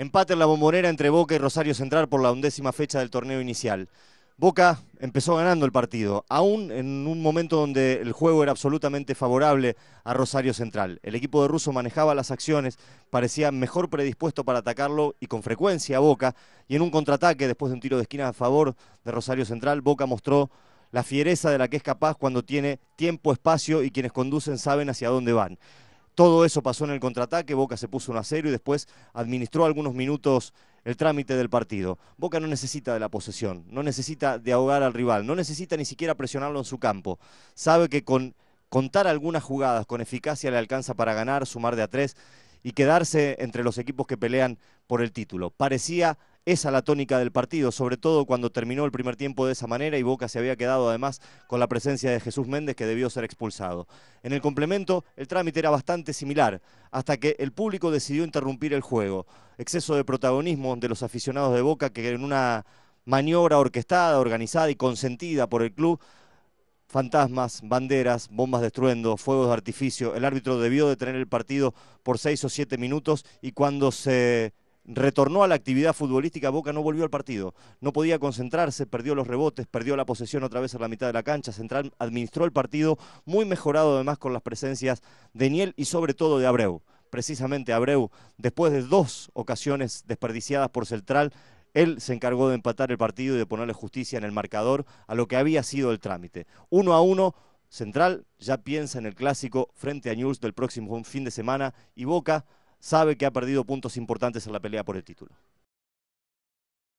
Empate en la bombonera entre Boca y Rosario Central por la undécima fecha del torneo inicial. Boca empezó ganando el partido, aún en un momento donde el juego era absolutamente favorable a Rosario Central. El equipo de Russo manejaba las acciones, parecía mejor predispuesto para atacarlo y con frecuencia a Boca. Y en un contraataque, después de un tiro de esquina a favor de Rosario Central, Boca mostró la fiereza de la que es capaz cuando tiene tiempo, espacio y quienes conducen saben hacia dónde van. Todo eso pasó en el contraataque, Boca se puso 1 a 0 y después administró algunos minutos el trámite del partido. Boca no necesita de la posesión, no necesita de ahogar al rival, no necesita ni siquiera presionarlo en su campo. Sabe que con contar algunas jugadas con eficacia le alcanza para ganar, sumar de a tres y quedarse entre los equipos que pelean por el título. Parecía esa la tónica del partido, sobre todo cuando terminó el primer tiempo de esa manera y Boca se había quedado además con la presencia de Jesús Méndez que debió ser expulsado. En el complemento el trámite era bastante similar, hasta que el público decidió interrumpir el juego. Exceso de protagonismo de los aficionados de Boca que en una maniobra orquestada, organizada y consentida por el club fantasmas, banderas, bombas de estruendo, fuegos de artificio. El árbitro debió detener el partido por seis o siete minutos y cuando se retornó a la actividad futbolística, Boca no volvió al partido. No podía concentrarse, perdió los rebotes, perdió la posesión otra vez en la mitad de la cancha. Central administró el partido muy mejorado además con las presencias de Niel y sobre todo de Abreu. Precisamente Abreu, después de dos ocasiones desperdiciadas por Central, él se encargó de empatar el partido y de ponerle justicia en el marcador a lo que había sido el trámite. Uno a uno, Central ya piensa en el clásico frente a News del próximo fin de semana y Boca sabe que ha perdido puntos importantes en la pelea por el título.